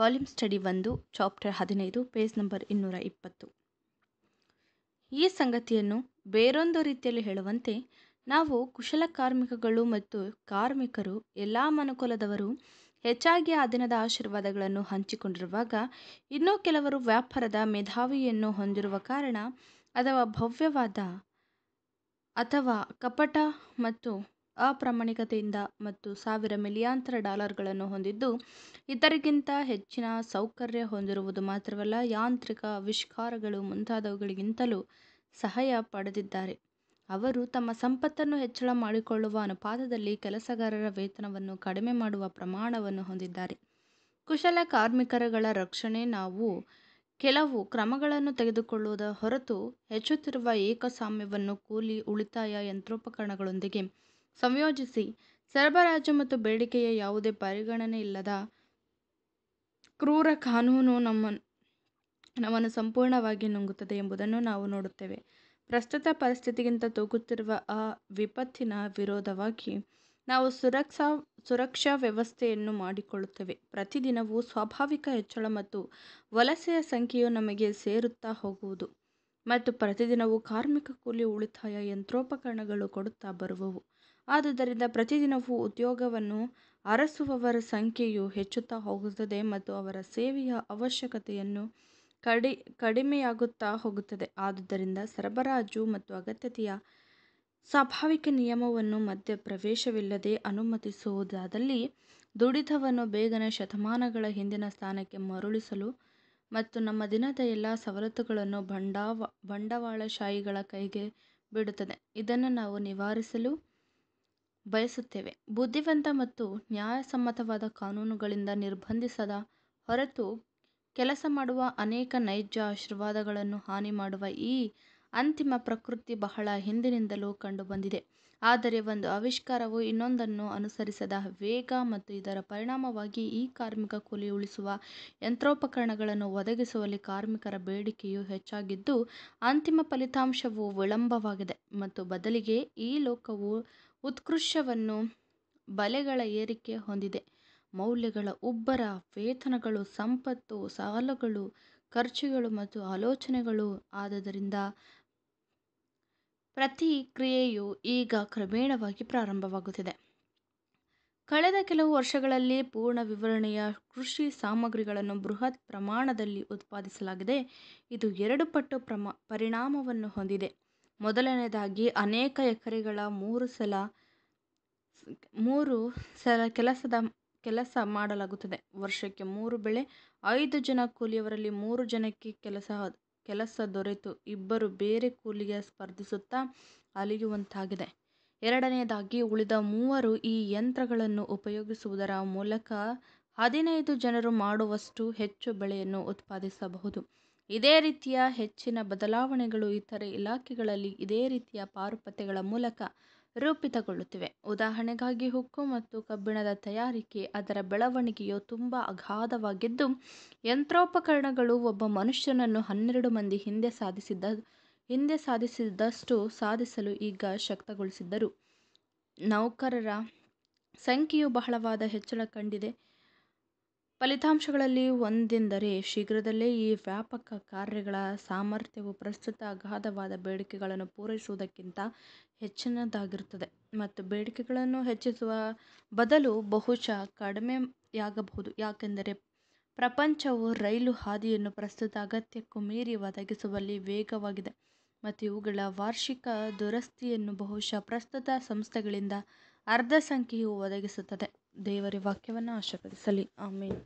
Volume study ಒಂದು chapter ಹದಿನೈದು page number ಇನ್ನೂರ ಇಪ್ಪತ್ತು ಈ ಸಂಗತಿಯನ್ನು ಬೇರೊಂದು ರೀತಿಯಲ್ಲಿ ಹೇಳುವಂತೆ ನಾವು ಕುಶಲ ಕಾರ್ಮಿಕಗಳು ಮತ್ತು ಕಾರ್ಮಿಕರು ಎಲ್ಲ ಮನುಕುಲದವರು ಹೆಚ್ಚಾಗಿ ಆ ದಿನದ ಆಶೀರ್ವಾದಗಳನ್ನು ಹಂಚಿಕೊಂಡಿರುವಾಗ ಇನ್ನೂ ಕೆಲವರು ವ್ಯಾಪಾರದ ಮೇಧಾವಿಯನ್ನು ಹೊಂದಿರುವ ಕಾರಣ ಅಥವಾ ಭವ್ಯವಾದ ಅಥವಾ ಕಪಟ ಮತ್ತು ಅಪ್ರಾಮಾಣಿಕತೆಯಿಂದ ಮತ್ತು ಸಾವಿರ ಮಿಲಿಯಾಂತರ ಡಾಲರ್ಗಳನ್ನು ಹೊಂದಿದ್ದು ಇತರಿಗಿಂತ ಹೆಚ್ಚಿನ ಸೌಕರ್ಯ ಹೊಂದಿರುವುದು ಮಾತ್ರವಲ್ಲ ಯಾಂತ್ರಿಕ ಆವಿಷ್ಕಾರಗಳು ಮುಂತಾದವುಗಳಿಗಿಂತಲೂ ಸಹಾಯ ಪಡೆದಿದ್ದಾರೆ ಅವರು ತಮ್ಮ ಸಂಪತ್ತನ್ನು ಹೆಚ್ಚಳ ಮಾಡಿಕೊಳ್ಳುವ ಅನುಪಾತದಲ್ಲಿ ಕೆಲಸಗಾರರ ವೇತನವನ್ನು ಕಡಿಮೆ ಮಾಡುವ ಪ್ರಮಾಣವನ್ನು ಹೊಂದಿದ್ದಾರೆ ಕುಶಲ ಕಾರ್ಮಿಕರಗಳ ರಕ್ಷಣೆ ನಾವು ಕೆಲವು ಕ್ರಮಗಳನ್ನು ತೆಗೆದುಕೊಳ್ಳದ ಹೊರತು ಹೆಚ್ಚುತ್ತಿರುವ ಏಕಸ್ವಾಮ್ಯವನ್ನು ಕೂಲಿ ಉಳಿತಾಯ ಯಂತ್ರೋಪಕರಣಗಳೊಂದಿಗೆ ಸಂಯೋಜಿಸಿ ಸರಬರಾಜು ಮತ್ತು ಬೇಡಿಕೆಯ ಯಾವುದೇ ಪರಿಗಣನೆ ಇಲ್ಲದ ಕ್ರೂರ ಕಾನೂನು ನಮ್ಮ ನಮ್ಮನ್ನು ಸಂಪೂರ್ಣವಾಗಿ ನುಂಗುತ್ತದೆ ಎಂಬುದನ್ನು ನಾವು ನೋಡುತ್ತೇವೆ ಪ್ರಸ್ತುತ ಪರಿಸ್ಥಿತಿಗಿಂತ ತೂಗುತ್ತಿರುವ ಆ ವಿಪತ್ತಿನ ವಿರೋಧವಾಗಿ ನಾವು ಸುರಕ್ಷಾ ಸುರಕ್ಷಾ ವ್ಯವಸ್ಥೆಯನ್ನು ಮಾಡಿಕೊಳ್ಳುತ್ತೇವೆ ಪ್ರತಿದಿನವೂ ಸ್ವಾಭಾವಿಕ ಹೆಚ್ಚಳ ಮತ್ತು ವಲಸೆಯ ಸಂಖ್ಯೆಯು ನಮಗೆ ಸೇರುತ್ತಾ ಹೋಗುವುದು ಮತ್ತು ಪ್ರತಿದಿನವೂ ಕಾರ್ಮಿಕ ಕೂಲಿ ಉಳಿತಾಯ ಯಂತ್ರೋಪಕರಣಗಳು ಕೊಡುತ್ತಾ ಬರುವವು ಆದುದರಿಂದ ಪ್ರತಿದಿನವೂ ಉದ್ಯೋಗವನ್ನು ಅರಸುವವರ ಸಂಖ್ಯೆಯು ಹೆಚ್ಚುತ್ತಾ ಹೋಗುತ್ತದೆ ಮತ್ತು ಅವರ ಸೇವೆಯ ಅವಶ್ಯಕತೆಯನ್ನು ಕಡಿ ಕಡಿಮೆಯಾಗುತ್ತಾ ಹೋಗುತ್ತದೆ ಆದುದರಿಂದ ಸರಬರಾಜು ಮತ್ತು ಅಗತ್ಯತೆಯ ಸ್ವಾಭಾವಿಕ ನಿಯಮವನ್ನು ಮಧ್ಯಪ್ರವೇಶವಿಲ್ಲದೆ ಅನುಮತಿಸುವುದಾದಲ್ಲಿ ದುಡಿತವನ್ನು ಬೇಗನೆ ಶತಮಾನಗಳ ಹಿಂದಿನ ಸ್ಥಾನಕ್ಕೆ ಮರುಳಿಸಲು ಮತ್ತು ನಮ್ಮ ದಿನದ ಎಲ್ಲ ಸವಲತ್ತುಗಳನ್ನು ಬಂಡಾವ ಬಂಡವಾಳಶಾಹಿಗಳ ಕೈಗೆ ಬಿಡುತ್ತದೆ ಇದನ್ನು ನಾವು ನಿವಾರಿಸಲು ಬಯಸುತ್ತೇವೆ ಬುದ್ಧಿವಂತ ಮತ್ತು ನ್ಯಾಯಸಮ್ಮತವಾದ ಕಾನೂನುಗಳಿಂದ ನಿರ್ಬಂಧಿಸದ ಹೊರತು ಕೆಲಸ ಮಾಡುವ ಅನೇಕ ನೈಜ ಆಶೀರ್ವಾದಗಳನ್ನು ಹಾನಿ ಮಾಡುವ ಈ ಅಂತಿಮ ಪ್ರಕೃತಿ ಬಹಳ ಹಿಂದಿನಿಂದಲೂ ಕಂಡುಬಂದಿದೆ ಆದರೆ ಒಂದು ಆವಿಷ್ಕಾರವು ಇನ್ನೊಂದನ್ನು ಅನುಸರಿಸದ ವೇಗ ಮತ್ತು ಇದರ ಪರಿಣಾಮವಾಗಿ ಈ ಕಾರ್ಮಿಕ ಕೂಲಿ ಉಳಿಸುವ ಯಂತ್ರೋಪಕರಣಗಳನ್ನು ಒದಗಿಸುವಲ್ಲಿ ಕಾರ್ಮಿಕರ ಬೇಡಿಕೆಯು ಹೆಚ್ಚಾಗಿದ್ದು ಅಂತಿಮ ಫಲಿತಾಂಶವು ವಿಳಂಬವಾಗಿದೆ ಮತ್ತು ಬದಲಿಗೆ ಈ ಲೋಕವು ಉತ್ಕೃಷ್ಟವನ್ನು ಬಲೆಗಳ ಏರಿಕೆ ಹೊಂದಿದೆ ಮೌಲ್ಯಗಳ ಉಬ್ಬರ ವೇತನಗಳು ಸಂಪತ್ತು ಸಾಲಗಳು ಖರ್ಚುಗಳು ಮತ್ತು ಆಲೋಚನೆಗಳು ಆದ್ದರಿಂದ ಪ್ರತಿಕ್ರಿಯೆಯು ಈಗ ಕ್ರಮೇಣವಾಗಿ ಪ್ರಾರಂಭವಾಗುತ್ತಿದೆ ಕಳೆದ ಕೆಲವು ವರ್ಷಗಳಲ್ಲಿ ಪೂರ್ಣ ವಿವರಣೆಯ ಕೃಷಿ ಸಾಮಗ್ರಿಗಳನ್ನು ಬೃಹತ್ ಪ್ರಮಾಣದಲ್ಲಿ ಉತ್ಪಾದಿಸಲಾಗಿದೆ ಇದು ಎರಡು ಪಟ್ಟು ಪ್ರಮ ಪರಿಣಾಮವನ್ನು ಹೊಂದಿದೆ ಮೊದಲನೇದಾಗಿ ಅನೇಕ ಎಕರೆಗಳ ಮೂರು ಸಲ ಮೂರು ಸಲ ಕೆಲಸದ ಕೆಲಸ ಮಾಡಲಾಗುತ್ತದೆ ವರ್ಷಕ್ಕೆ ಮೂರು ಬೆಳೆ ಐದು ಜನ ಕೂಲಿಯವರಲ್ಲಿ ಮೂರು ಜನಕ್ಕೆ ಕೆಲಸ ಕೆಲಸ ದೊರೆತು ಇಬ್ಬರು ಬೇರೆ ಕೂಲಿಗೆ ಸ್ಪರ್ಧಿಸುತ್ತಾ ಅಲಿಯುವಂತಾಗಿದೆ ಎರಡನೆಯದಾಗಿ ಉಳಿದ ಮೂವರು ಈ ಯಂತ್ರಗಳನ್ನು ಉಪಯೋಗಿಸುವುದರ ಮೂಲಕ ಹದಿನೈದು ಜನರು ಮಾಡುವಷ್ಟು ಹೆಚ್ಚು ಬೆಳೆಯನ್ನು ಉತ್ಪಾದಿಸಬಹುದು. ಇದೇ ರೀತಿಯ ಹೆಚ್ಚಿನ ಬದಲಾವಣೆಗಳು ಇತರೆ ಇಲಾಖೆಗಳಲ್ಲಿ ಇದೇ ರೀತಿಯ ಪಾರುಪತ್ಯಗಳ ಮೂಲಕ ರೂಪಿತಗೊಳ್ಳುತ್ತಿವೆ ಉದಾಹರಣೆಗಾಗಿ ಹುಕ್ಕು ಮತ್ತು ಕಬ್ಬಿಣದ ತಯಾರಿಕೆ ಅದರ ಬೆಳವಣಿಗೆಯು ತುಂಬ ಅಗಾಧವಾಗಿದ್ದು ಯಂತ್ರೋಪಕರಣಗಳು ಒಬ್ಬ ಮನುಷ್ಯನನ್ನು ಹನ್ನೆರಡು ಮಂದಿ ಹಿಂದೆ ಸಾಧಿಸಿದ್ದ ಹಿಂದೆ ಸಾಧಿಸಿದ್ದಷ್ಟು ಸಾಧಿಸಲು ಈಗ ಶಕ್ತಗೊಳಿಸಿದ್ದರು ನೌಕರರ ಸಂಖ್ಯೆಯು ಬಹಳವಾದ ಹೆಚ್ಚಳ ಕಂಡಿದೆ ಫಲಿತಾಂಶಗಳಲ್ಲಿ ಒಂದೆಂದರೆ ಶೀಘ್ರದಲ್ಲೇ ಈ ವ್ಯಾಪಕ ಕಾರ್ಯಗಳ ಸಾಮರ್ಥ್ಯವು ಪ್ರಸ್ತುತ ಅಗಾಧವಾದ ಬೇಡಿಕೆಗಳನ್ನು ಪೂರೈಸುವುದಕ್ಕಿಂತ ಹೆಚ್ಚಿನದಾಗಿರುತ್ತದೆ ಮತ್ತು ಬೇಡಿಕೆಗಳನ್ನು ಹೆಚ್ಚಿಸುವ ಬದಲು ಬಹುಶಃ ಕಡಿಮೆಯಾಗಬಹುದು ಯಾಕೆಂದರೆ ಪ್ರಪಂಚವು ರೈಲು ಹಾದಿಯನ್ನು ಪ್ರಸ್ತುತ ಅಗತ್ಯಕ್ಕೂ ಮೀರಿ ಒದಗಿಸುವಲ್ಲಿ ವೇಗವಾಗಿದೆ ಮತ್ತು ಇವುಗಳ ವಾರ್ಷಿಕ ದುರಸ್ತಿಯನ್ನು ಬಹುಶಃ ಪ್ರಸ್ತುತ ಸಂಸ್ಥೆಗಳಿಂದ ಅರ್ಧ ಸಂಖ್ಯೆಯು ಒದಗಿಸುತ್ತದೆ ದೇವರ ವಾಕ್ಯವನ್ನು ಆಶೀರ್ವದಿಸಲಿ ಆಮೇಲೆ